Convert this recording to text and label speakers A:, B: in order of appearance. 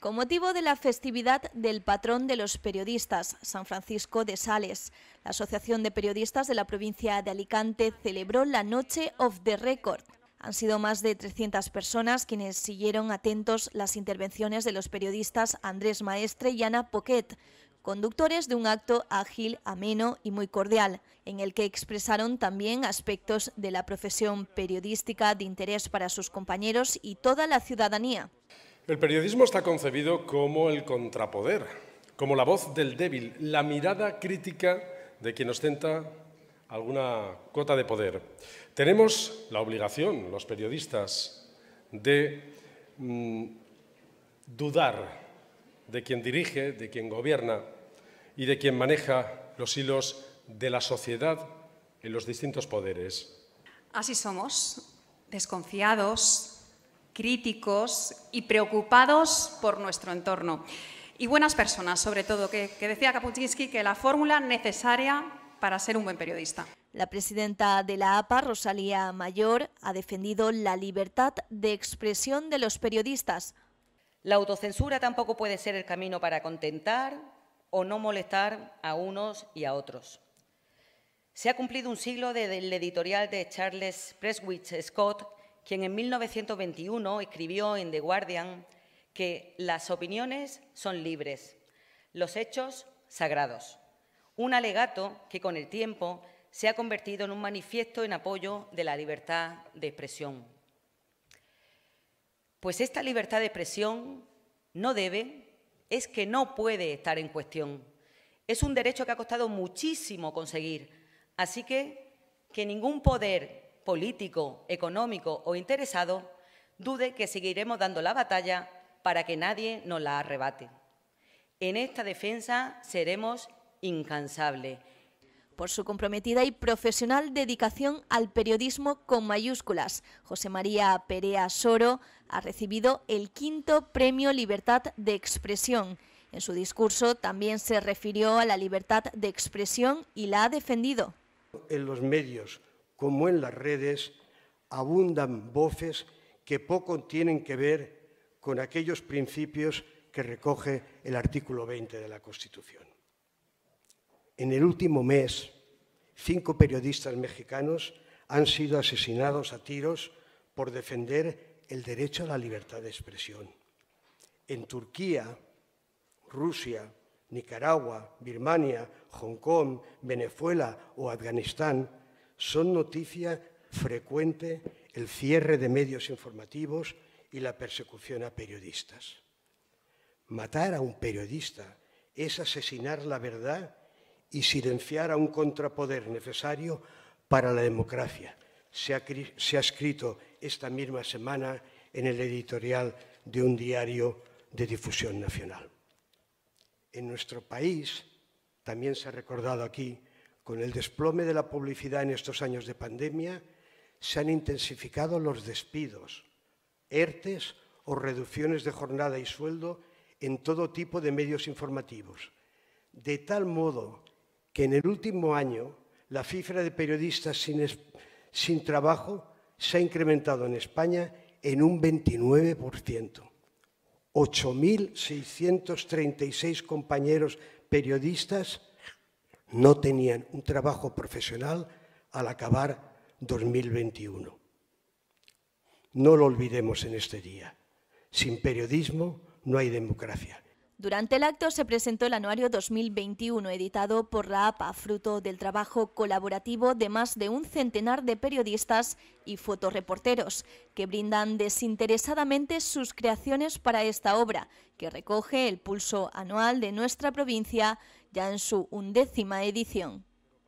A: con motivo de la festividad del patrón de los periodistas, San Francisco de Sales. La Asociación de Periodistas de la provincia de Alicante celebró la Noche of the Record. Han sido más de 300 personas quienes siguieron atentos las intervenciones de los periodistas Andrés Maestre y Ana Poquet, conductores de un acto ágil, ameno y muy cordial, en el que expresaron también aspectos de la profesión periodística de interés para sus compañeros y toda la ciudadanía.
B: El periodismo está concebido como el contrapoder, como la voz del débil, la mirada crítica de quien ostenta alguna cuota de poder. Tenemos la obligación, los periodistas, de mm, dudar de quien dirige, de quien gobierna y de quien maneja los hilos de la sociedad en los distintos poderes.
A: Así somos, desconfiados, críticos y preocupados por nuestro entorno. Y buenas personas, sobre todo, que, decía Kapuczynski que la fórmula necesaria para ser un buen periodista. La presidenta de la APA, Rosalía Mayor,
C: ha defendido la libertad de expresión de los periodistas. La autocensura tampoco puede ser el camino para contentar o no molestar a unos y a otros. Se ha cumplido un siglo desde editorial de Charles Preswich Scott quien en 1921 escribió en The Guardian que las opiniones son libres, los hechos sagrados. Un alegato que con el tiempo se ha convertido en un manifiesto en apoyo de la libertad de expresión. Pues esta libertad de expresión no debe, es que no puede estar en cuestión. Es un derecho que ha costado muchísimo conseguir, así que que ningún poder político, económico o interesado, dude que seguiremos dando la batalla para que nadie nos la arrebate. En esta defensa seremos incansables. Por su comprometida y profesional dedicación al periodismo con mayúsculas,
A: José María Perea Soro ha recibido el quinto Premio Libertad de Expresión. En su discurso también se refirió a la libertad de expresión y la ha defendido.
D: En los medios como en las redes, abundan voces que poco tienen que ver con aquellos principios que recoge el artículo 20 de la Constitución. En el último mes, cinco periodistas mexicanos han sido asesinados a tiros por defender el derecho a la libertad de expresión. En Turquía, Rusia, Nicaragua, Birmania, Hong Kong, Venezuela o Afganistán, son noticia frecuente el cierre de medios informativos y la persecución a periodistas. Matar a un periodista es asesinar la verdad y silenciar a un contrapoder necesario para la democracia. Se ha, se ha, escrito esta misma semana en el editorial de un diario de difusión nacional. En nuestro país, también se ha recordado aquí, con el desplome de la publicidad en estos años de pandemia, se han intensificado los despidos, ERTES o reducciones de jornada y sueldo en todo tipo de medios informativos, de tal modo que en el último año la cifra de periodistas sin, trabajo se ha incrementado en España en un 29%. 8.636 compañeros periodistas no tenían un trabajo profesional al acabar 2021. No lo olvidemos en este día. Sin periodismo no hay democracia.
A: Durante el acto se presentó el anuario 2021 editado por la APA, fruto del trabajo colaborativo de más de un centenar de periodistas y fotoreporteros, que brindan desinteresadamente sus creaciones para esta obra, que recoge el pulso anual de nuestra provincia ya en su undécima edición.